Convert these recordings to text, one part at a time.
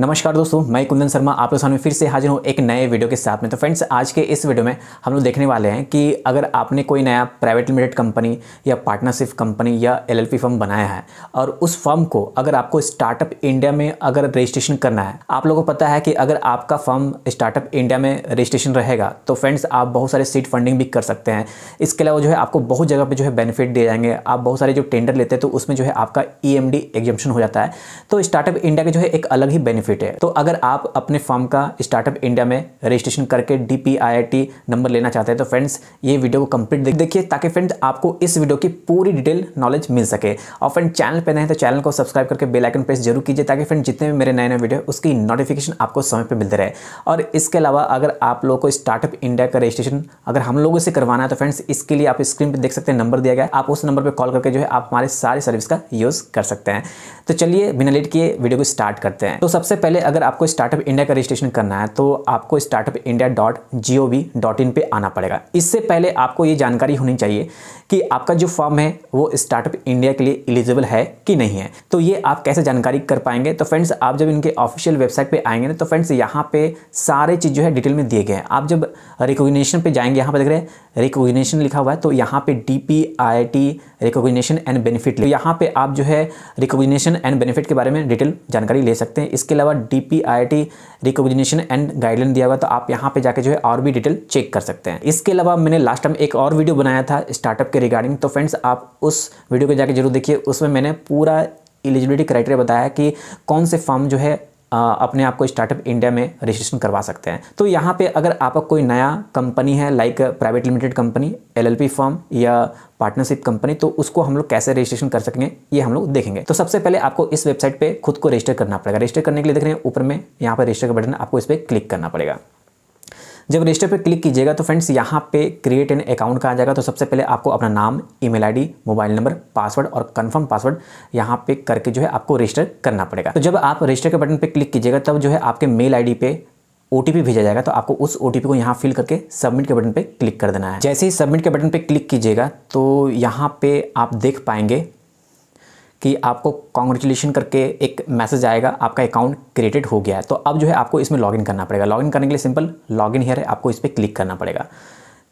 नमस्कार दोस्तों मैं कुंदन शर्मा आप लोग सामने फिर से हाजिर हूँ एक नए वीडियो के साथ में तो फ्रेंड्स आज के इस वीडियो में हम लोग देखने वाले हैं कि अगर आपने कोई नया प्राइवेट लिमिटेड कंपनी या पार्टनरशिप कंपनी या एलएलपी फर्म बनाया है और उस फर्म को अगर आपको स्टार्टअप इंडिया में अगर रजिस्ट्रेशन करना है आप लोगों को पता है कि अगर आपका फर्म स्टार्टअप इंडिया में रजिस्ट्रेशन रहेगा तो फ्रेंड्स आप बहुत सारे सीट फंडिंग भी कर सकते हैं इसके अलावा जो है आपको बहुत जगह पर जो है बेनिफिट दिए जाएंगे आप बहुत सारे जो टेंडर लेते हैं तो उसमें जो है आपका ई e एम हो जाता है तो स्टार्टअप इंडिया के जो है एक अलग ही बेनिफिट बेनिफिट है तो अगर आप अपने फॉर्म का स्टार्टअप इंडिया में रजिस्ट्रेशन करके डी नंबर लेना चाहते हैं तो फ्रेंड्स ये वीडियो को कंप्लीट देखिए ताकि फ्रेंड्स आपको इस वीडियो की पूरी डिटेल नॉलेज मिल सके और फ्रेंड चैनल पर नहीं तो चैनल को सब्सक्राइब करके बेलाइकन प्रेस जरूर कीजिए ताकि फ्रेंड जितने भी मेरे नए नए वीडियो उसकी नोटिफिकेशन आपको समय पर मिलते रहे और इसके अलावा अगर आप लोगों को स्टार्टअप इंडिया का रजिस्ट्रेशन अगर हम लोगों से करवाना है तो फ्रेंड्स इसके लिए आप स्क्रीन पर देख सकते हैं नंबर दिया गया आप उस नंबर पर कॉल करके जो है आप हमारे सारी सर्विस का यूज़ कर सकते हैं तो चलिए बिना लेट किए वीडियो को स्टार्ट करते हैं तो सबसे सबसे पहले अगर आपको स्टार्टअप इंडिया का रजिस्ट्रेशन करना है तो आपको startup India dot G O V dot in पर आना पड़ेगा इससे पहले आपको ये जानकारी होनी चाहिए कि आपका जो फॉर्म है वो स्टार्टअप इंडिया के लिए एलिजिबल है कि नहीं है तो ये आप कैसे जानकारी कर पाएंगे तो फ्रेंड्स आप जब इनके ऑफिशियल वेबसाइट पर आएंगे ना तो फ्रेंड्स यहाँ पर सारे चीज़ जो है डिटेल में दिए गए हैं आप जब रिकोगनीशन पर जाएंगे यहाँ पर देख रहे हैं रिकोगनीशन लिखा हुआ है तो यहाँ पर D P I I T recognition and benefit यहाँ पे आप जो है रिकोगनीशन एंड बेनिफिट के बारे में डिटेल जानकारी ले सकते हैं इसके अलावा D P I T recognition and guideline दिया हुआ तो आप यहाँ पे जाके जो है और भी डिटेल चेक कर सकते हैं इसके अलावा मैंने लास्ट टाइम एक और वीडियो बनाया था स्टार्टअप के रिगार्डिंग तो फ्रेंड्स आप उस वीडियो को जाके जरूर देखिए उसमें मैंने पूरा एलिजिबिलिटी क्राइटेरिया बताया कि कौन से फॉर्म जो है अपने आप को स्टार्टअप इंडिया में रजिस्ट्रेशन करवा सकते हैं तो यहाँ पे अगर आपका कोई नया कंपनी है like private limited company LLP firm या पार्टनरशिप कंपनी तो उसको हम लोग कैसे रजिस्ट्रेशन कर सकेंगे ये हम लोग देखेंगे तो सबसे पहले आपको इस वेबसाइट पे खुद को रजिस्टर करना पड़ेगा रजिस्टर करने के लिए देख रहे हैं ऊपर में यहाँ पर रजिस्टर का बटन आपको इस पर क्लिक करना पड़ेगा जब रजिस्टर पर क्लिक कीजिएगा तो फ्रेंड्स यहाँ पे क्रिएट एन अकाउंट का आ जाएगा तो सबसे पहले आपको अपना नाम email ID mobile number password और कन्फर्म पासवर्ड यहाँ पे करके जो है आपको रजिस्टर करना पड़ेगा तो जब आप रजिस्टर के बटन पर क्लिक कीजिएगा तब जो है आपके मेल आई पे ओ भेजा जाएगा तो आपको उस ओ को यहाँ फिल करके सबमिट के बटन पे क्लिक कर देना है जैसे ही सबमिट के बटन पे क्लिक कीजिएगा तो यहाँ पे आप देख पाएंगे कि आपको कॉन्ग्रेचुलेशन करके एक मैसेज आएगा आपका अकाउंट क्रिएटेड हो गया है तो अब जो है आपको इसमें लॉगिन करना पड़ेगा लॉगिन करने के लिए सिंपल लॉगिन हेयर है आपको इस पर क्लिक करना पड़ेगा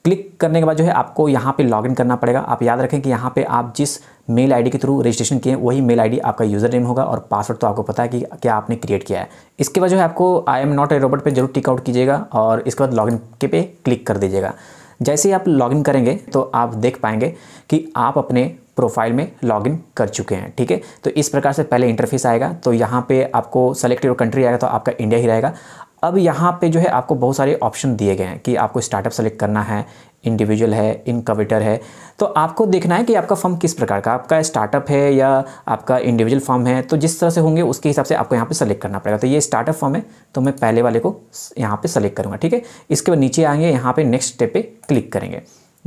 क्लिक करने के बाद जो है आपको यहाँ पे लॉगिन करना पड़ेगा आप याद रखें कि यहाँ पे आप जिस मेल आईडी के थ्रू रजिस्ट्रेशन किए वही मेल आईडी आपका यूज़र नेम होगा और पासवर्ड तो आपको पता है कि क्या आपने क्रिएट किया है इसके बाद जो है आपको I am not a robot पे जरूर टिक आउट कीजिएगा और इसके बाद लॉगिन के पे क्लिक कर दीजिएगा जैसे ही आप लॉगिन करेंगे तो आप देख पाएंगे कि आप अपने प्रोफाइल में लॉगिन कर चुके हैं ठीक है तो इस प्रकार से पहले इंटरफेस आएगा तो यहाँ पे आपको सेलेक्ट योर कंट्री आएगा तो आपका इंडिया ही रहेगा अब यहाँ पे जो है आपको बहुत सारे ऑप्शन दिए गए हैं कि आपको स्टार्टअप सेलेक्ट करना है इंडिविजुअल है इनकविटर है तो आपको देखना है कि आपका फॉर्म किस प्रकार का आपका स्टार्टअप है या आपका इंडिविजुअल फॉर्म है तो जिस तरह से होंगे उसके हिसाब से आपको यहाँ पे सेलेक्ट करना पड़ेगा तो ये स्टार्टअप फॉर्म है तो मैं पहले वाले को यहाँ पे सेलेक्ट करूँगा ठीक है इसके बाद नीचे आएंगे यहाँ पे नेक्स्ट स्टेप पे क्लिक करेंगे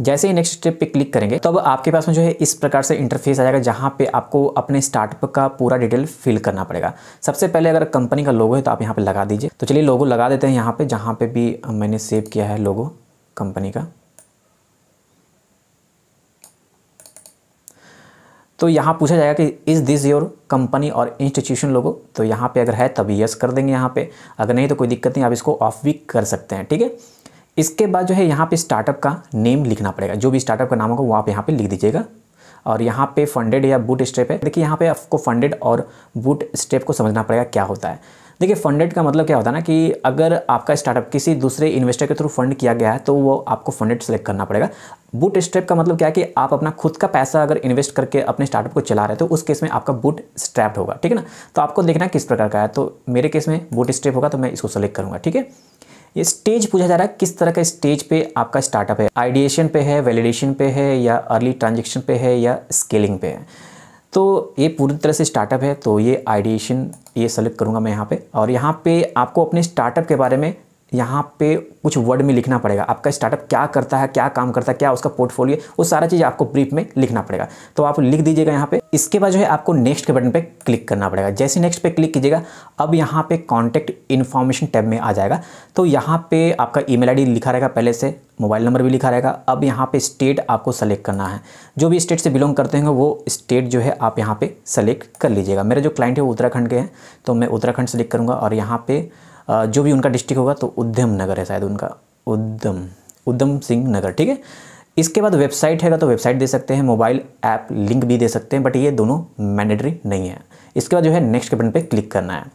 जैसे ही नेक्स्ट स्टेप पे क्लिक करेंगे तब अब आपके पास में जो है इस प्रकार से इंटरफेस आ जाएगा जहाँ पे आपको अपने स्टार्टअप का पूरा डिटेल फिल करना पड़ेगा सबसे पहले अगर कंपनी का लोगो है तो आप यहाँ पे लगा दीजिए तो चलिए लोगो लगा देते हैं यहाँ पे जहाँ पे भी मैंने सेव किया है लोगो कंपनी का तो यहाँ पूछा जाएगा कि इज़ दिस योर कंपनी और इंस्टीट्यूशन लोगो तो यहाँ पर अगर है तभी यस कर देंगे यहाँ पर अगर नहीं तो कोई दिक्कत नहीं आप इसको ऑफ भी कर सकते हैं ठीक है इसके बाद जो है यहाँ पे स्टार्टअप का नेम लिखना पड़ेगा जो भी स्टार्टअप का नाम होगा वो आप यहाँ पे लिख दीजिएगा और यहाँ पे फंडेड या बूट स्टेप है देखिए यहाँ पे आपको फंडेड और बूट स्टेप को समझना पड़ेगा क्या होता है देखिए फंडेड का मतलब क्या होता है ना कि अगर आपका स्टार्टअप किसी दूसरे इन्वेस्टर के थ्रू फंड किया गया है तो वो आपको फंडेड सेलेक्ट करना पड़ेगा बूट स्टेप का मतलब क्या है कि आप अपना खुद का पैसा अगर इन्वेस्ट करके अपने स्टार्टअप को चला रहे हो तो उस केस में आपका बूट स्ट्रैप होगा ठीक है ना तो आपको देखना किस प्रकार का है तो मेरे केस में बूट स्टेप होगा तो मैं इसको सेलेक्ट करूँगा ठीक है ये स्टेज पूछा जा रहा है किस तरह का स्टेज पे आपका स्टार्टअप है आइडिएशन पे है वैलिडेशन पे है या अर्ली ट्रांजेक्शन पे है या स्केलिंग पे है तो ये पूरी तरह से स्टार्टअप है तो ये आइडिएशन ये सेलेक्ट करूँगा मैं यहाँ पे और यहाँ पे आपको अपने स्टार्टअप के बारे में यहाँ पे कुछ वर्ड में लिखना पड़ेगा आपका स्टार्टअप क्या करता है क्या काम करता है क्या उसका पोर्टफोलियो वो सारा चीज़ आपको ब्रीफ में लिखना पड़ेगा तो आप लिख दीजिएगा यहाँ पे इसके बाद जो है आपको नेक्स्ट के बटन पे क्लिक करना पड़ेगा जैसे नेक्स्ट पे क्लिक कीजिएगा अब यहाँ पे कॉन्टैक्ट इन्फॉर्मेशन टैब में आ जाएगा तो यहाँ पर आपका ई मेल लिखा रहेगा पहले से मोबाइल नंबर भी लिखा रहेगा अब यहाँ पर स्टेट आपको सेलेक्ट करना है जो भी स्टेट से बिलोंग करते होंगे वो स्टेट जो है आप यहाँ पर सेलेक्ट कर लीजिएगा मेरे जो क्लाइंट है वो उत्तराखंड के हैं तो मैं उत्तराखंड सेलेक्ट करूँगा और यहाँ पर जो भी उनका डिस्ट्रिक्ट होगा तो उद्यम नगर है शायद उनका उद्यम उद्यम सिंह नगर ठीक है इसके बाद वेबसाइट है तो वेबसाइट दे सकते हैं मोबाइल ऐप लिंक भी दे सकते हैं बट ये दोनों मैंडेटरी नहीं है इसके बाद जो है नेक्स्ट के बटन पे क्लिक करना है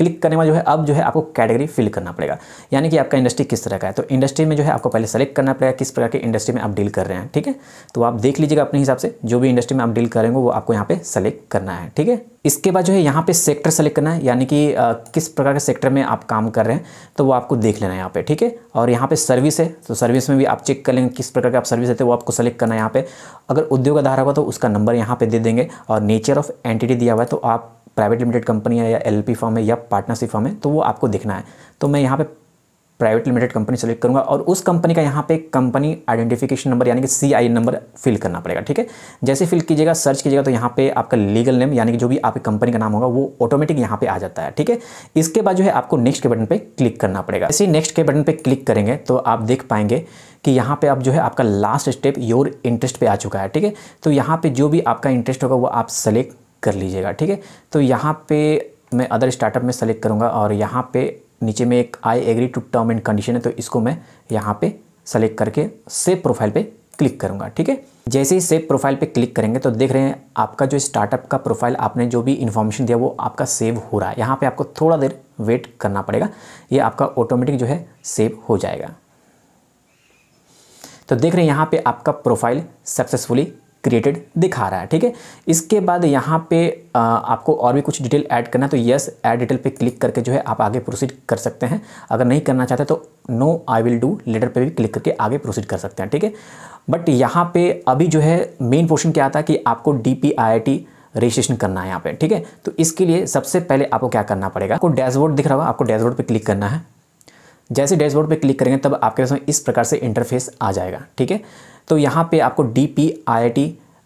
क्लिक करने में जो है अब जो है आपको कैटेगरी फिल करना पड़ेगा यानी कि आपका इंडस्ट्री किस तरह का है तो इंडस्ट्री में जो है आपको पहले सेलेक्ट करना पड़ेगा किस प्रकार की इंडस्ट्री में आप डील कर रहे हैं ठीक है तो आप देख लीजिएगा अपने हिसाब से जो भी इंडस्ट्री में आप डील करेंगे वो आपको यहाँ पे सेलेक्ट करना है ठीक है इसके बाद जो है यहाँ पे सेक्टर सेलेक्ट करना है यानी कि किस प्रकार के सेक्टर में आप काम कर रहे हैं तो वो आपको देख लेना है यहाँ पे ठीक है और यहाँ पे सर्विस है तो सर्विस में भी आप चेक कर लेंगे किस प्रकार के आप सर्विस देते हैं वो आपको सेलेक्ट करना है यहाँ पे अगर उद्योग आधार होगा तो उसका नंबर यहाँ पे दे देंगे और नेचर ऑफ एंटिटी दिया हुआ है तो आप प्राइवेट लिमिटेड कंपनी है या एल फॉर्म है या पार्टनरशिप फॉर्म है तो वो आपको दिखना है तो मैं यहाँ पर प्राइवेट लिमिटेड कंपनी सेलेक्ट करूँगा और उस कंपनी का यहाँ पे कंपनी आइडेंटिफिकेशन नंबर यानी कि सी आई नंबर फिल करना पड़ेगा ठीक है जैसे फिल कीजिएगा सर्च कीजिएगा तो यहाँ पे आपका लीगल नेम यानी कि जो भी आपकी कंपनी का नाम होगा वो ऑटोमेटिक यहाँ पे आ जाता है ठीक है इसके बाद जो है आपको नेक्स्ट के बटन पर क्लिक करना पड़ेगा इसी नेक्स्ट के बटन पर क्लिक करेंगे तो आप देख पाएंगे कि यहाँ पे आप जो है आपका लास्ट स्टेप योर इंटरेस्ट पे आ चुका है ठीक है तो यहाँ पे जो भी आपका इंटरेस्ट होगा वो आप सेलेक्ट कर लीजिएगा ठीक है तो यहाँ पे मैं अदर स्टार्टअप में सेलेक्ट करूँगा और यहाँ पे नीचे में एक I agree to term and condition है तो इसको मैं यहाँ पे सेलेक्ट करके सेव प्रोफाइल पे क्लिक करूँगा ठीक है जैसे ही सेव प्रोफाइल पे क्लिक करेंगे तो देख रहे हैं आपका जो स्टार्टअप का प्रोफाइल आपने जो भी इन्फॉर्मेशन दिया वो आपका सेव हो रहा है यहाँ पर आपको थोड़ा देर वेट करना पड़ेगा ये आपका ऑटोमेटिक जो है सेव हो जाएगा तो देख रहे हैं यहाँ पे आपका प्रोफाइल सक्सेसफुली क्रिएटेड दिखा रहा है ठीक है इसके बाद यहाँ पे आ, आपको और भी कुछ डिटेल ऐड करना है तो यस ऐड डिटेल पे क्लिक करके जो है आप आगे प्रोसीड कर सकते हैं अगर नहीं करना चाहते तो no I will do later पे भी क्लिक करके आगे प्रोसीड कर सकते हैं ठीक है बट यहाँ पे अभी जो है मेन पोर्शन क्या आता है कि आपको D P I I T registration करना है यहाँ पर ठीक है तो इसके लिए सबसे पहले आपको क्या करना पड़ेगा आपको डैशबोर्ड दिख रहा होगा आपको डैशबोर्ड पर क्लिक करना है जैसे डैशबोर्ड पर क्लिक करेंगे तब आपके पास इस प्रकार से इंटरफेस आ जाएगा ठीक है तो यहाँ पे आपको D P I I T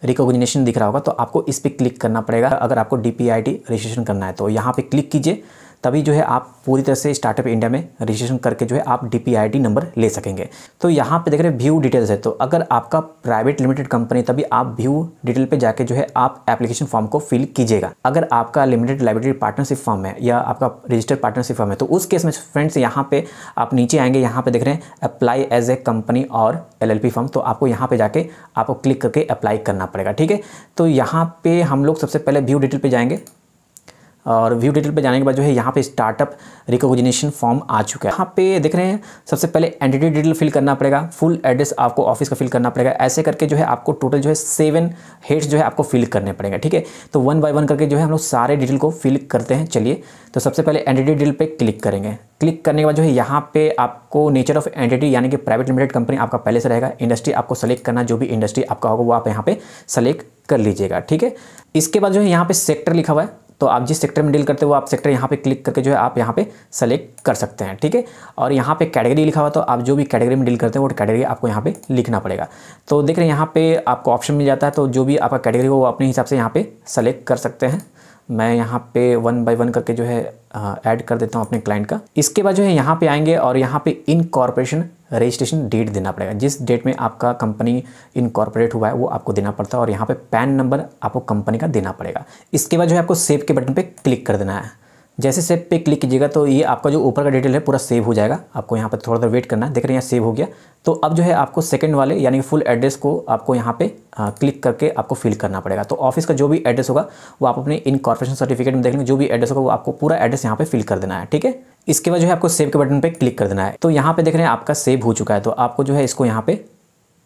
recognition दिख रहा होगा तो आपको इस पर क्लिक करना पड़ेगा अगर आपको D P I T registration करना है तो यहाँ पे क्लिक कीजिए तभी जो है आप पूरी तरह से स्टार्टअप इंडिया में रजिस्ट्रेशन करके जो है आप डी नंबर ले सकेंगे तो यहाँ पे देख रहे हैं व्यू डिटेल्स है तो अगर आपका प्राइवेट लिमिटेड कंपनी तभी आप व्यू डिटेल पे जाके जो है आप एप्लीकेशन फॉर्म को फिल कीजिएगा अगर आपका लिमिटेड लाइब्रेटरी पार्टनरशिप फॉर्म है या आपका रजिस्टर्ड पार्टनरशिप फॉर्म है तो उस केस में फ्रेंड्स यहाँ पे आप नीचे आएंगे यहाँ पे देख रहे हैं अप्लाई एज ए कंपनी और एल फॉर्म तो आपको यहाँ पे जाके आपको क्लिक करके अप्लाई करना पड़ेगा ठीक है तो यहाँ पे हम लोग सबसे पहले व्यू डिटेल पे जाएंगे और व्यू डिटेल पे जाने के बाद जो है यहाँ पे स्टार्टअप रिकॉग्निशन फॉर्म आ चुका है यहाँ पे देख रहे हैं सबसे पहले एंटिटी डिटेल फिल करना पड़ेगा फुल एड्रेस आपको ऑफिस का फिल करना पड़ेगा ऐसे करके जो है आपको टोटल जो है सेवन हेड्स जो है आपको फिल करने पड़ेगा ठीक है तो वन बाय वन करके जो है हम लोग सारे डिटेल को फिल करते हैं चलिए तो सबसे पहले एंटिटी डिटेल पर क्लिक करेंगे क्लिक करने के बाद जो है यहाँ पे आपको नेचर ऑफ एंटिटी यानी कि प्राइवेट लिमिटेड कंपनी आपका पहले से रहेगा इंडस्ट्री आपको सेलेक्ट करना जो भी इंडस्ट्री आपका होगा वो आप यहाँ पे सेलेक्ट कर लीजिएगा ठीक है इसके बाद जो है यहाँ पे सेक्टर लिखा हुआ है तो आप जिस सेक्टर में डील करते हो आप सेक्टर यहाँ पे क्लिक करके जो है आप यहाँ पे सेलेक्ट कर सकते हैं ठीक है और यहाँ पे कैटेगरी लिखा हुआ तो आप जो भी कैटेगरी में डील करते हैं वो कैटेगरी आपको यहाँ पे लिखना पड़ेगा तो देख रहे हैं यहाँ पे आपको ऑप्शन मिल जाता है तो जो भी आपका कैटेगरी हो वो अपने हिसाब से यहाँ पे सेलेक्ट कर सकते हैं मैं यहाँ पे वन बाय वन करके जो है ऐड कर देता हूँ अपने क्लाइंट का इसके बाद जो है यहाँ पे आएंगे और यहाँ पे इन कॉरपोरेशन रजिस्ट्रेशन डेट देना पड़ेगा जिस डेट में आपका कंपनी इनकॉर्पोरेट हुआ है वो आपको देना पड़ता है और यहाँ पे पैन नंबर आपको कंपनी का देना पड़ेगा इसके बाद जो है आपको सेव के बटन पे क्लिक कर देना है जैसे सेव पे क्लिक कीजिएगा तो ये आपका जो ऊपर का डिटेल है पूरा सेव हो जाएगा आपको यहाँ पर थोड़ा देर वेट करना है देख रहे हैं यहाँ सेव हो गया तो अब जो है आपको सेकंड वाले यानी फुल एड्रेस को आपको यहाँ पे आ, क्लिक करके आपको फिल करना पड़ेगा तो ऑफिस का जो भी एड्रेस होगा वो आप अपने इन कॉर्पोरेशन सर्टिफिकेट में देख लेंगे जो भी एड्रेस होगा वो आपको पूरा एड्रेस यहाँ पे फिल कर देना है ठीक है इसके बाद जो है आपको सेव के बटन पर क्लिक कर देना है तो यहाँ पर देख रहे हैं आपका सेव हो चुका है तो आपको जो है इसको यहाँ पर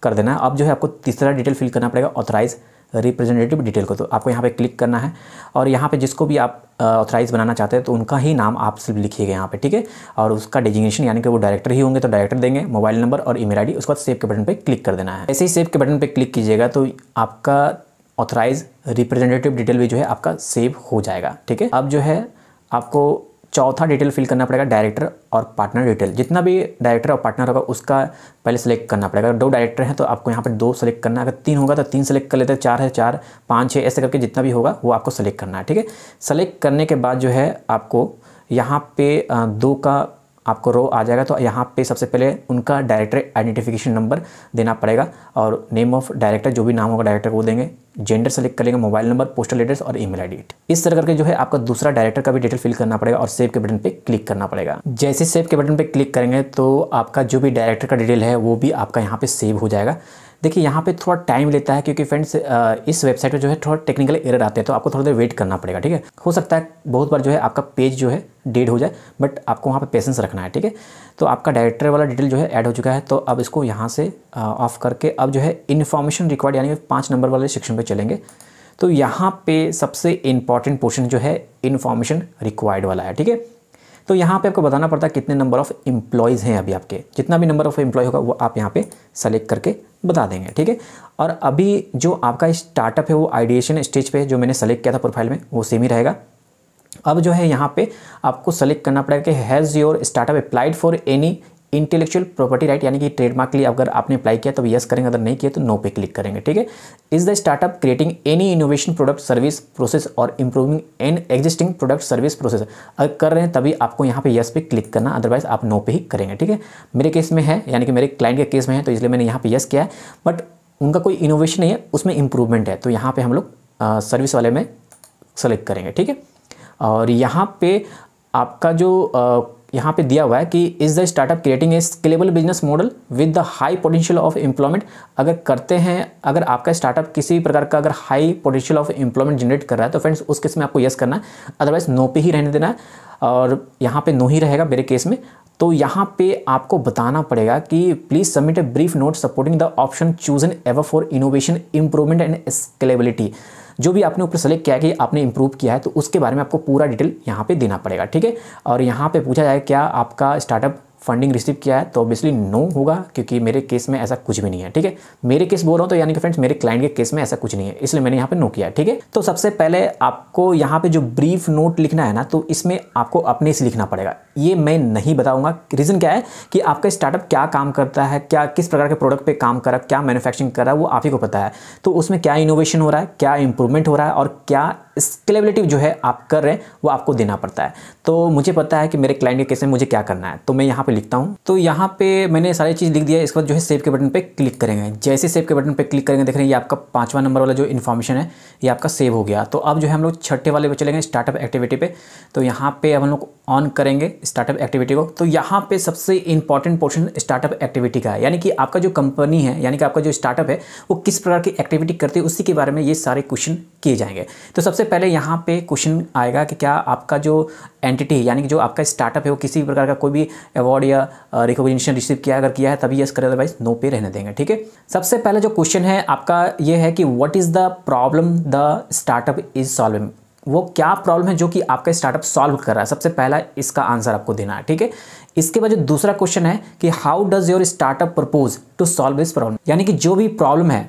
कर देना है अब जो है आपको तीसरा डिटेल फिल करना पड़ेगा ऑथराइज़ रिप्रेजेंटेटिव डिटेल को तो आपको यहाँ पे क्लिक करना है और यहाँ पे जिसको भी आप ऑथराइज बनाना चाहते हैं तो उनका ही नाम आप सिर्फ लिखिएगा यहाँ पे ठीक है और उसका डेजिग्नेशन यानी कि वो डायरेक्टर ही होंगे तो डायरेक्टर देंगे मोबाइल नंबर और ईमेल आईडी उसके बाद सेव के बटन पर क्लिक कर देना है ऐसे ही सेव के बटन पर क्लिक कीजिएगा तो आपका ऑथराइज रिप्रेजेंटेटिव डिटेल भी जो है आपका सेव हो जाएगा ठीक है अब जो है आपको चौथा डिटेल फिल करना पड़ेगा डायरेक्टर और पार्टनर डिटेल जितना भी डायरेक्टर और पार्टनर होगा उसका पहले सेलेक्ट करना पड़ेगा अगर दो डायरेक्टर हैं तो आपको यहाँ पर दो सेलेक्ट करना अगर तीन होगा तो तीन सेलेक्ट कर लेते हैं चार है चार पाँच है ऐसे करके जितना भी होगा वो आपको सेलेक्ट करना है ठीक है सेलेक्ट करने के बाद जो है आपको यहाँ पे दो का आपको रो आ जाएगा तो यहाँ पे सबसे पहले उनका डायरेक्टर आइडेंटिफिकेशन नंबर देना पड़ेगा और नेम ऑफ डायरेक्टर जो भी नाम होगा डायरेक्टर को देंगे जेंडर सेलेक्ट करेंगे मोबाइल नंबर पोस्टल एड्रेस और ईमेल आईडी इस तरह करके जो है आपका दूसरा डायरेक्टर का भी डिटेल फिल करना पड़ेगा और सेव के बटन पर क्लिक करना पड़ेगा जैसे सेव के बटन पर क्लिक करेंगे तो आपका जो भी डायरेक्टर का डिटेल है वो भी आपका यहाँ पर सेव हो जाएगा देखिए यहाँ पे थोड़ा टाइम लेता है क्योंकि फ्रेंड्स इस वेबसाइट पे जो है थोड़ा टेक्निकल एरर आते हैं तो आपको थोड़ा देर वेट करना पड़ेगा ठीक है हो सकता है बहुत बार जो है आपका पेज जो है डेड हो जाए बट आपको वहाँ पर पेशेंस रखना है ठीक है तो आपका डायरेक्टर वाला डिटेल जो है ऐड हो चुका है तो अब इसको यहाँ से ऑफ़ करके अब जो है इन्फॉर्मेशन रिक्वायर्ड यानी पाँच नंबर वाले सेक्शन पर चलेंगे तो यहाँ पे सबसे इम्पॉर्टेंट पोर्शन जो है इन्फॉर्मेशन रिक्वायर्ड वाला है ठीक है तो यहाँ पे आपको बताना पड़ता है कितने नंबर ऑफ़ इम्प्लॉयज़ हैं अभी आपके जितना भी नंबर ऑफ़ एम्प्लॉय होगा वो आप यहाँ पे सेलेक्ट करके बता देंगे ठीक है और अभी जो आपका स्टार्टअप है वो आइडिएशन स्टेज पे जो मैंने सेलेक्ट किया था प्रोफाइल में वो सेम ही रहेगा अब जो है यहाँ पे आपको सेलेक्ट करना पड़ेगा कि has your startup applied for any intellectual property right यानी कि ट्रेडमार्क के लिए अगर आपने अप्लाई किया तो यस करेंगे अगर नहीं किया तो नो पे क्लिक करेंगे ठीक है is the startup creating any innovation product service process और improving an existing product service process अगर कर रहे हैं तभी आपको यहाँ पे यस पे क्लिक करना अदरवाइज आप नो पे ही करेंगे ठीक है मेरे केस में है यानी कि मेरे क्लाइंट के केस में है तो इसलिए मैंने यहाँ पे यस किया है बट उनका कोई इनोवेशन नहीं है उसमें इंप्रूवमेंट है तो यहाँ पर हम लोग सर्विस वाले में सेलेक्ट करेंगे ठीक है और यहाँ पे आपका जो यहाँ पे दिया हुआ है कि is the startup creating a scalable business model with the high potential of employment अगर करते हैं अगर आपका स्टार्टअप किसी भी प्रकार का अगर high potential of employment generate कर रहा है तो फ्रेंड्स उस केस में आपको येस करना है अदरवाइज नो पे ही रहने देना है और यहाँ पे नो ही रहेगा मेरे केस में तो यहाँ पे आपको बताना पड़ेगा कि please submit a brief note supporting the option chosen ever for innovation improvement and scalability जो भी आपने ऊपर सेलेक्ट किया है कि आपने इंप्रूव किया है तो उसके बारे में आपको पूरा डिटेल यहाँ पर देना पड़ेगा ठीक है और यहाँ पर पूछा जाए क्या आपका स्टार्टअप फंडिंग रिसीव किया है तो ऑब्वियसली नो होगा क्योंकि मेरे केस में ऐसा कुछ भी नहीं है ठीक है मेरे केस बोल रहा हूँ तो यानी कि फ्रेंड्स मेरे क्लाइंट के केस में ऐसा कुछ नहीं है इसलिए मैंने यहाँ पे नो किया है ठीक है तो सबसे पहले आपको यहाँ पे जो ब्रीफ नोट लिखना है ना तो इसमें आपको अपने से लिखना पड़ेगा ये मैं नहीं बताऊंगा रीज़न क्या है कि आपका स्टार्टअप क्या काम करता है क्या किस प्रकार के प्रोडक्ट पर काम कर रहा है क्या मैनुफैक्चरिंग कर रहा है वो आप ही को पता है तो उसमें क्या इनोवेशन हो रहा है क्या इंप्रूवमेंट हो रहा है और क्या स्केलेबिलिटी जो है आप कर रहे हैं वो आपको देना पड़ता है तो मुझे पता है कि मेरे क्लाइंट के कैसे मुझे क्या करना है तो मैं यहाँ पर लिखता हूँ तो यहाँ पे मैंने सारी चीज़ लिख दिया इसके बाद जो है सेव के बटन पर क्लिक करेंगे जैसे सेव के बटन पर क्लिक करेंगे देख रहे हैं ये आपका पाँचवा नंबर वाला जो इन्फॉर्मेशन है ये आपका सेव हो गया तो अब जो है हम लोग छठे वाले पर चलेंगे स्टार्टअप एक्टिविटी पे तो यहाँ पर हम लोग ऑन करेंगे स्टार्टअप एक्टिविटी को तो यहाँ पे सबसे इंपॉर्टेंट पोर्शन स्टार्टअप एक्टिविटी का है यानी कि आपका जो कंपनी है यानी कि आपका जो स्टार्टअप है वो किस प्रकार की एक्टिविटी करती है उसी के बारे में ये सारे क्वेश्चन किए जाएंगे तो सबसे पहले यहाँ पे क्वेश्चन आएगा कि क्या आपका जो एंटिटी यानी कि जो आपका स्टार्टअप है वो किसी भी प्रकार का कोई भी अवार्ड या रिकॉग्निशन रिसीव किया अगर किया है तभी यस करें अदरवाइज नो पे रहने देंगे ठीक है सबसे पहले जो क्वेश्चन है आपका ये है कि what is the problem the startup is solving वो क्या प्रॉब्लम है जो कि आपका स्टार्टअप सॉल्व कर रहा है सबसे पहला इसका आंसर आपको देना है ठीक है इसके बाद जो दूसरा क्वेश्चन है कि how does your startup propose to solve this problem यानी कि जो भी प्रॉब्लम है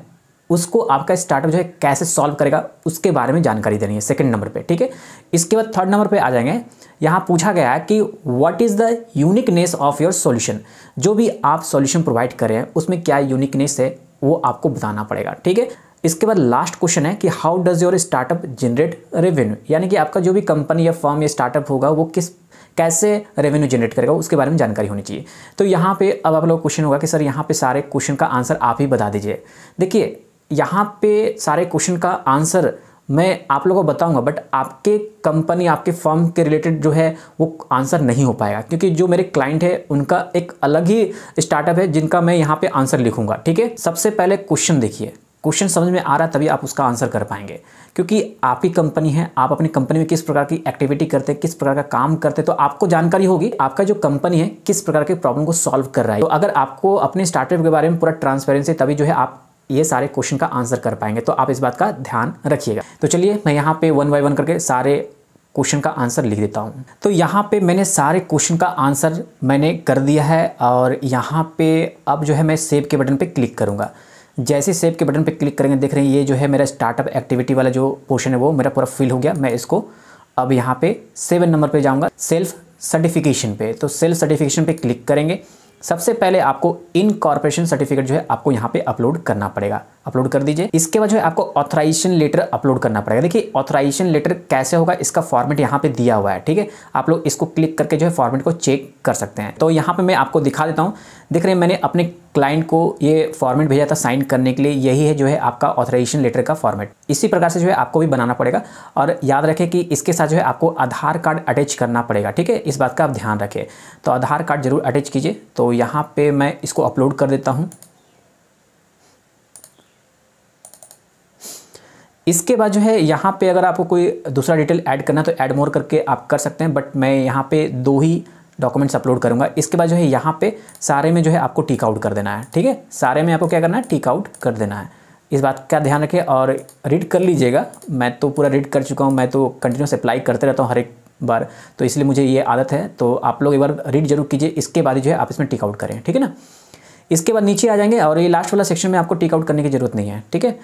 उसको आपका स्टार्टअप जो है कैसे सॉल्व करेगा उसके बारे में जानकारी देनी है सेकंड नंबर पे ठीक है इसके बाद थर्ड नंबर पे आ जाएंगे यहाँ पूछा गया है कि what is the uniqueness of your solution जो भी आप सॉल्यूशन प्रोवाइड कर रहे हैं उसमें क्या यूनिकनेस है वो आपको बताना पड़ेगा ठीक है इसके बाद लास्ट क्वेश्चन है कि how does your startup generate revenue यानी कि आपका जो भी कंपनी या फॉर्म या स्टार्टअप होगा वो किस कैसे रेवेन्यू जनरेट करेगा उसके बारे में जानकारी होनी चाहिए तो यहाँ पे अब आप लोग क्वेश्चन होगा कि सर यहाँ पे सारे क्वेश्चन का आंसर आप ही बता दीजिए देखिए यहाँ पे सारे क्वेश्चन का आंसर मैं आप लोगों को बताऊंगा बट आपके कंपनी आपके फर्म के रिलेटेड जो है वो आंसर नहीं हो पाएगा क्योंकि जो मेरे क्लाइंट है उनका एक अलग ही स्टार्टअप है जिनका मैं यहाँ पे आंसर लिखूंगा ठीक है सबसे पहले क्वेश्चन देखिए क्वेश्चन समझ में आ रहा है तभी आप उसका आंसर कर पाएंगे क्योंकि आप ही कंपनी है आप अपनी कंपनी में किस प्रकार की एक्टिविटी करते हैं किस प्रकार का काम करते हैं तो आपको जानकारी होगी आपका जो कंपनी है किस प्रकार के प्रॉब्लम को सॉल्व कर रहा है तो अगर आपको अपने स्टार्टअप के बारे में पूरा ट्रांसपेरेंसी तभी जो है आप ये सारे क्वेश्चन का आंसर कर पाएंगे तो आप इस बात का ध्यान रखिएगा तो चलिए मैं यहाँ पे वन बाई वन करके सारे क्वेश्चन का आंसर लिख देता हूँ तो यहाँ पे मैंने सारे क्वेश्चन का आंसर मैंने कर दिया है और यहाँ पे अब जो है मैं सेव के बटन पे क्लिक करूँगा जैसे सेव के बटन पे क्लिक करेंगे देख रहे हैं ये जो है मेरा स्टार्टअप एक्टिविटी वाला जो पोर्शन है वो मेरा पूरा फिल हो गया मैं इसको अब यहाँ पे सेवन नंबर पे जाऊँगा सेल्फ सर्टिफिकेशन पे तो सेल्फ सर्टिफिकेशन पे क्लिक करेंगे सबसे पहले आपको इन कॉरपोरेशन सर्टिफिकेट जो है आपको यहाँ पे अपलोड करना पड़ेगा अपलोड कर दीजिए इसके बाद जो है आपको ऑथराइजेशन लेटर अपलोड करना पड़ेगा देखिए ऑथराइजेशन लेटर कैसे होगा इसका फॉर्मेट यहाँ पे दिया हुआ है ठीक है आप लोग इसको क्लिक करके जो है फॉर्मेट को चेक कर सकते हैं तो यहाँ पे मैं आपको दिखा देता हूँ देख रहे हैं मैंने अपने क्लाइंट को ये फॉर्मेट भेजा था साइन करने के लिए यही है जो है आपका ऑथराइजेशन लेटर का फॉर्मेट इसी प्रकार से जो है आपको भी बनाना पड़ेगा और याद रखें कि इसके साथ जो है आपको आधार कार्ड अटैच करना पड़ेगा ठीक है इस बात का आप ध्यान रखें तो आधार कार्ड जरूर अटैच कीजिए तो यहाँ पर मैं इसको अपलोड कर देता हूँ इसके बाद जो है यहाँ पे अगर आपको कोई दूसरा डिटेल ऐड करना है तो ऐड मोर करके आप कर सकते हैं बट मैं यहाँ पे दो ही डॉक्यूमेंट्स अपलोड करूँगा इसके बाद जो है यहाँ पे सारे में जो है आपको टिक आउट कर देना है ठीक है सारे में आपको क्या करना है टिक आउट कर देना है इस बात का ध्यान रखें और रीड कर लीजिएगा मैं तो पूरा रीड कर चुका हूँ मैं तो कंटिन्यूस अप्लाई करते रहता हूँ हर एक बार तो इसलिए मुझे ये आदत है तो आप लोग एक बार रीड जरूर कीजिए इसके बाद जो है आप इसमें टिक आउट करें ठीक है ना इसके बाद नीचे आ जाएंगे और ये लास्ट वाला सेक्शन में आपको टिक आउट करने की ज़रूरत नहीं है ठीक है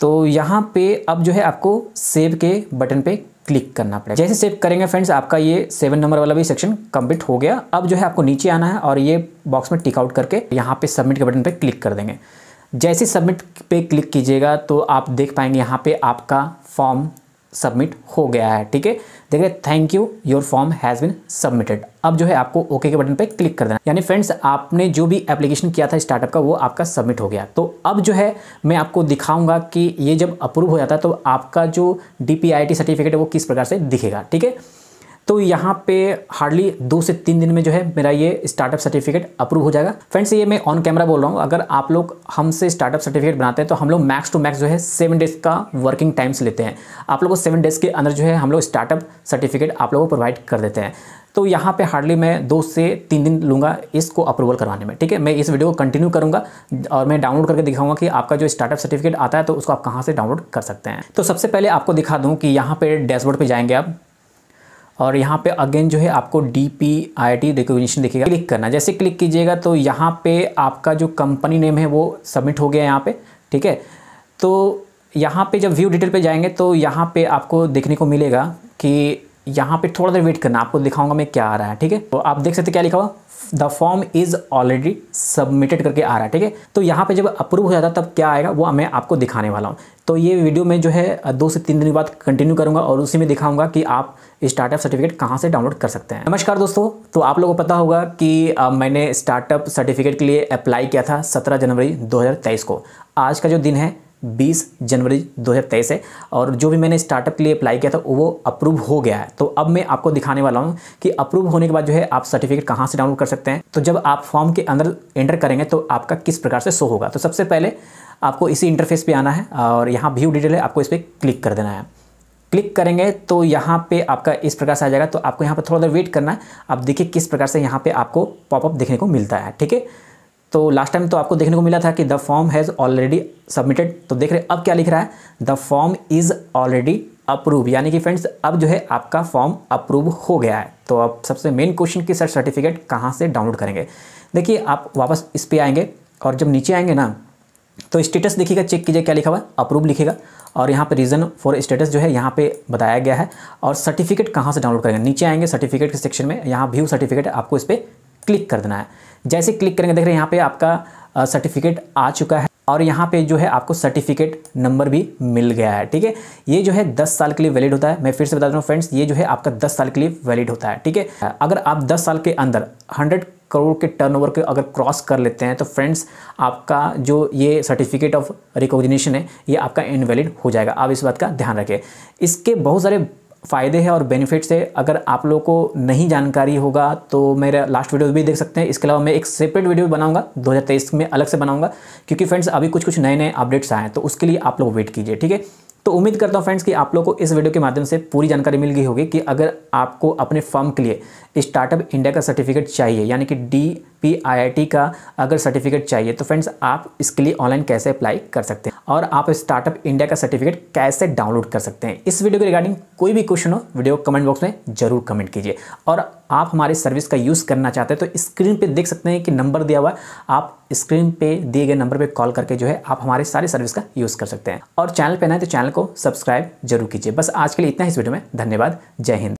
तो यहाँ पे अब जो है आपको सेव के बटन पे क्लिक करना पड़ेगा जैसे सेव करेंगे फ्रेंड्स आपका ये सेवन नंबर वाला भी सेक्शन कंप्लीट हो गया अब जो है आपको नीचे आना है और ये बॉक्स में टिक आउट करके यहाँ पे सबमिट के बटन पे क्लिक कर देंगे जैसे सबमिट पे क्लिक कीजिएगा तो आप देख पाएंगे यहाँ पे आपका फॉर्म सबमिट हो गया है ठीक है देख रहे thank you your form has been submitted अब जो है आपको ओके okay के बटन पे क्लिक कर देना यानी फ्रेंड्स आपने जो भी एप्लीकेशन किया था स्टार्टअप का वो आपका सबमिट हो गया तो अब जो है मैं आपको दिखाऊंगा कि ये जब अप्रूव हो जाता है तो आपका जो डी सर्टिफिकेट है वो किस प्रकार से दिखेगा ठीक है तो यहाँ पे हार्डली दो से तीन दिन में जो है मेरा ये स्टार्टअप सर्टिफिकेट अप्रूव हो जाएगा फ्रेंड्स ये मैं ऑन कैमरा बोल रहा हूँ अगर आप लोग हमसे स्टार्टअप सर्टिफिकेट बनाते हैं तो हम लोग मैक्स टू मैक्स जो है सेवन डेज का वर्किंग टाइम्स लेते हैं आप लोगों को सेवन डेज के अंदर जो है हम लोग स्टार्टअप सर्टिफिकेट आप लोगों को प्रोवाइड कर देते हैं तो यहाँ पे हार्डली मैं दो से तीन दिन लूँगा इसको अप्रूवल करवाने में ठीक है मैं इस वीडियो को कंटिन्यू करूँगा और मैं डाउनलोड करके दिखाऊंगा कि आपका जो स्टार्टअप सर्टिफिकेट आता है तो उसको आप कहाँ से डाउनलोड कर सकते हैं तो सबसे पहले आपको दिखा दूँ कि यहाँ पे डैशबोर्ड पे जाएंगे आप और यहाँ पे अगेन जो है आपको D P I T recognition देखिएगा क्लिक करना जैसे क्लिक कीजिएगा तो यहाँ पे आपका जो कंपनी नेम है वो सबमिट हो गया यहाँ पे ठीक है तो यहाँ पे जब व्यू डिटेल पे जाएंगे तो यहाँ पे आपको देखने को मिलेगा कि यहाँ पे थोड़ा देर वेट करना आपको दिखाऊंगा मैं क्या आ रहा है ठीक है तो आप देख सकते क्या लिखा हुआ the form is already submitted करके आ रहा है ठीक है तो यहाँ पे जब अप्रूव हो जाता है तब क्या आएगा वो मैं आपको दिखाने वाला हूँ तो ये वीडियो मैं जो है दो से तीन दिन बाद कंटिन्यू करूँगा और उसी में दिखाऊंगा कि आप स्टार्टअप सर्टिफिकेट कहाँ से डाउनलोड कर सकते हैं नमस्कार दोस्तों तो आप लोगों को पता होगा कि मैंने स्टार्टअप सर्टिफिकेट के लिए अप्लाई किया था सत्रह जनवरी दो को आज का जो दिन है 20 जनवरी 2023 है और जो भी मैंने स्टार्टअप के लिए अप्लाई किया था वो अप्रूव हो गया है तो अब मैं आपको दिखाने वाला हूँ कि अप्रूव होने के बाद जो है आप सर्टिफिकेट कहाँ से डाउनलोड कर सकते हैं तो जब आप फॉर्म के अंदर एंटर करेंगे तो आपका किस प्रकार से शो होगा तो सबसे पहले आपको इसी इंटरफेस पर आना है और यहाँ व्यू डिटेल है आपको इस पर क्लिक कर देना है क्लिक करेंगे तो यहाँ पे आपका इस प्रकार से आ जाएगा तो आपको यहाँ पर थोड़ा देर वेट करना है आप देखिए किस प्रकार से यहाँ पे आपको पॉपअप देखने को मिलता है ठीक है तो लास्ट टाइम तो आपको देखने को मिला था कि the form has already submitted तो देख रहे अब क्या लिख रहा है the form is already approve यानी कि फ्रेंड्स अब जो है आपका फॉर्म अप्रूव हो गया है तो अब सबसे मेन क्वेश्चन की सर सर्टिफिकेट कहाँ से डाउनलोड करेंगे देखिए आप वापस इस पर आएंगे और जब नीचे आएंगे ना तो स्टेटस देखिएगा चेक कीजिए क्या लिखा हुआ है अप्रूव लिखेगा और यहाँ पे रीज़न फॉर स्टेटस जो है यहाँ पे बताया गया है और सर्टिफिकेट कहाँ से डाउनलोड करेंगे नीचे आएंगे सर्टिफिकेट के सेक्शन में यहाँ व्यू सर्टिफिकेट आपको इस पर क्लिक कर देना है जैसे क्लिक करेंगे देख रहे हैं यहाँ पे आपका सर्टिफिकेट आ चुका है और यहाँ पे जो है आपको सर्टिफिकेट नंबर भी मिल गया है ठीक है ये जो है 10 साल के लिए वैलिड होता है मैं फिर से बता दूँ हूँ फ्रेंड्स ये जो है आपका 10 साल के लिए वैलिड होता है ठीक है अगर आप 10 साल के अंदर 100 करोड़ के टर्नओवर के अगर क्रॉस कर लेते हैं तो फ्रेंड्स आपका जो ये सर्टिफिकेट ऑफ रिकोगशन है ये आपका इनवैलिड हो जाएगा आप इस बात का ध्यान रखें इसके बहुत सारे फ़ायदे हैं और बेनिफिट्स है अगर आप लोगों को नहीं जानकारी होगा तो मेरा लास्ट वीडियो भी देख सकते हैं इसके अलावा मैं एक सेपरेट वीडियो भी बनाऊंगा 2023 में अलग से बनाऊंगा क्योंकि फ्रेंड्स अभी कुछ कुछ नए नए अपडेट्स आए हैं तो उसके लिए आप लोग वेट कीजिए ठीक है तो उम्मीद करता हूँ फ्रेंड्स कि आप लोग को इस वीडियो के माध्यम से पूरी जानकारी मिल गई होगी कि अगर आपको अपने फर्म के लिए स्टार्टअप इंडिया का सर्टिफिकेट चाहिए यानी कि डी पी आई का अगर सर्टिफिकेट चाहिए तो फ्रेंड्स आप इसके लिए ऑनलाइन कैसे अप्लाई कर सकते हैं और आप स्टार्टअप इंडिया का सर्टिफिकेट कैसे डाउनलोड कर सकते हैं इस वीडियो के रिगार्डिंग कोई भी क्वेश्चन हो वीडियो कमेंट बॉक्स में जरूर कमेंट कीजिए और आप हमारे सर्विस का यूज़ करना चाहते हैं तो स्क्रीन पर देख सकते हैं कि नंबर दिया हुआ है आप स्क्रीन पे दिए गए नंबर पे कॉल करके जो है आप हमारे सारे सर्विस का यूज़ कर सकते हैं और चैनल पे ना है तो चैनल को सब्सक्राइब जरूर कीजिए बस आज के लिए इतना ही इस वीडियो में धन्यवाद जय हिंद